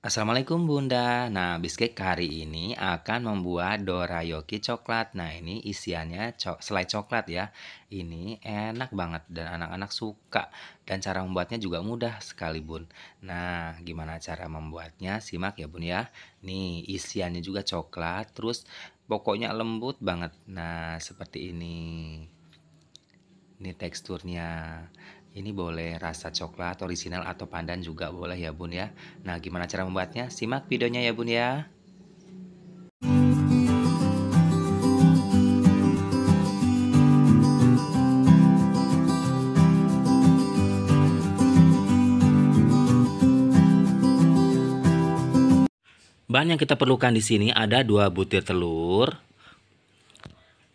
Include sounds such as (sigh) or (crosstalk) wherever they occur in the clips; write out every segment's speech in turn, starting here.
Assalamualaikum Bunda. Nah, biskuit hari ini akan membuat dorayoki coklat. Nah, ini isiannya co selai coklat ya. Ini enak banget dan anak-anak suka. Dan cara membuatnya juga mudah sekali, Bun. Nah, gimana cara membuatnya? Simak ya, Bun ya. Nih, isiannya juga coklat, terus pokoknya lembut banget. Nah, seperti ini ini teksturnya ini boleh rasa coklat original atau pandan juga boleh ya bun ya nah gimana cara membuatnya simak videonya ya bun ya Bahan yang kita perlukan di sini ada dua butir telur,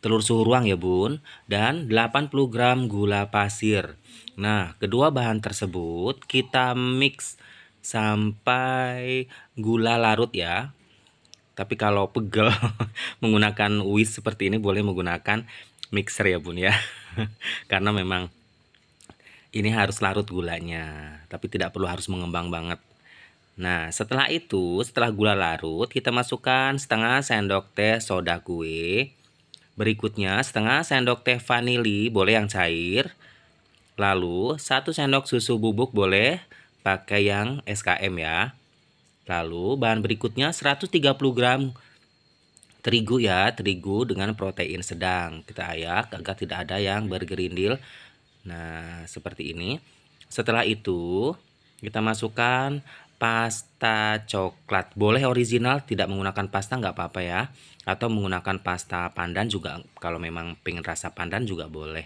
telur suhu ruang ya bun, dan 80 gram gula pasir. Nah, kedua bahan tersebut kita mix sampai gula larut ya. Tapi kalau pegel (laughs) menggunakan whisk seperti ini boleh menggunakan mixer ya bun ya. (laughs) Karena memang ini harus larut gulanya, tapi tidak perlu harus mengembang banget. Nah, setelah itu, setelah gula larut, kita masukkan setengah sendok teh soda kue Berikutnya setengah sendok teh vanili boleh yang cair. Lalu satu sendok susu bubuk boleh pakai yang SKM ya. Lalu bahan berikutnya 130 gram terigu ya, terigu dengan protein sedang. Kita ayak agar tidak ada yang bergerindil. Nah, seperti ini. Setelah itu, kita masukkan pasta coklat. Boleh original tidak menggunakan pasta nggak apa-apa ya. Atau menggunakan pasta pandan juga kalau memang pengen rasa pandan juga boleh.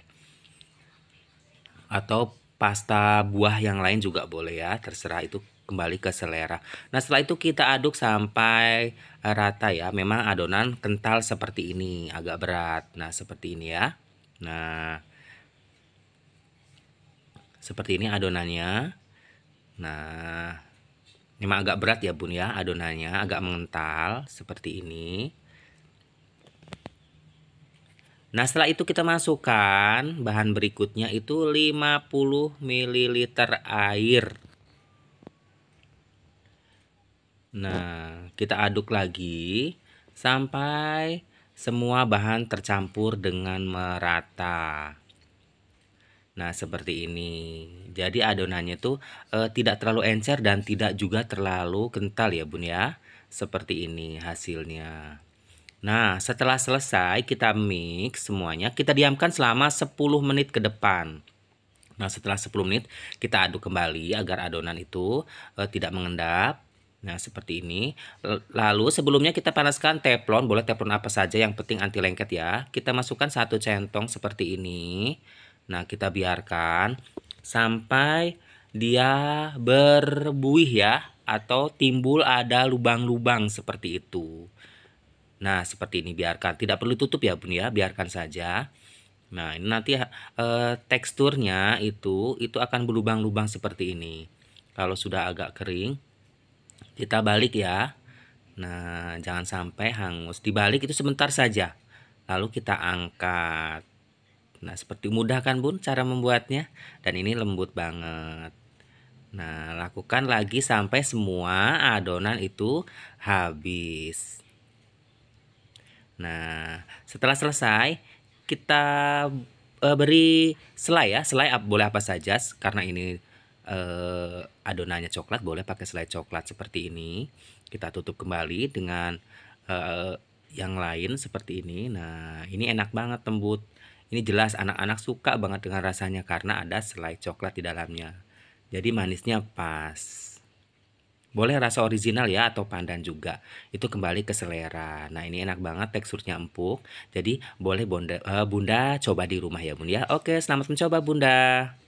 Atau pasta buah yang lain juga boleh ya. Terserah itu kembali ke selera. Nah setelah itu kita aduk sampai rata ya. Memang adonan kental seperti ini agak berat. Nah seperti ini ya. Nah seperti ini adonannya. Nah ini mah agak berat ya bun ya adonannya agak mengental seperti ini. Nah setelah itu kita masukkan bahan berikutnya itu 50 ml air. Nah kita aduk lagi sampai semua bahan tercampur dengan merata. Nah, seperti ini. Jadi adonannya tuh e, tidak terlalu encer dan tidak juga terlalu kental ya, Bun ya. Seperti ini hasilnya. Nah, setelah selesai kita mix semuanya, kita diamkan selama 10 menit ke depan. Nah, setelah 10 menit kita aduk kembali agar adonan itu e, tidak mengendap. Nah, seperti ini. Lalu sebelumnya kita panaskan teflon, boleh teflon apa saja yang penting anti lengket ya. Kita masukkan satu centong seperti ini. Nah, kita biarkan sampai dia berbuih ya atau timbul ada lubang-lubang seperti itu. Nah, seperti ini biarkan, tidak perlu tutup ya Bun ya, biarkan saja. Nah, ini nanti e, teksturnya itu itu akan berlubang-lubang seperti ini. Kalau sudah agak kering, kita balik ya. Nah, jangan sampai hangus. Dibalik itu sebentar saja. Lalu kita angkat. Nah, seperti mudah kan Bun cara membuatnya dan ini lembut banget. Nah, lakukan lagi sampai semua adonan itu habis. Nah, setelah selesai kita uh, beri selai ya, selai boleh apa saja karena ini uh, adonannya coklat boleh pakai selai coklat seperti ini. Kita tutup kembali dengan uh, yang lain seperti ini. Nah, ini enak banget lembut ini jelas anak-anak suka banget dengan rasanya karena ada selai coklat di dalamnya. Jadi manisnya pas. Boleh rasa original ya atau pandan juga. Itu kembali ke selera. Nah ini enak banget teksturnya empuk. Jadi boleh bunda, uh, eh, bunda coba di rumah ya bunda. Ya. Oke selamat mencoba bunda.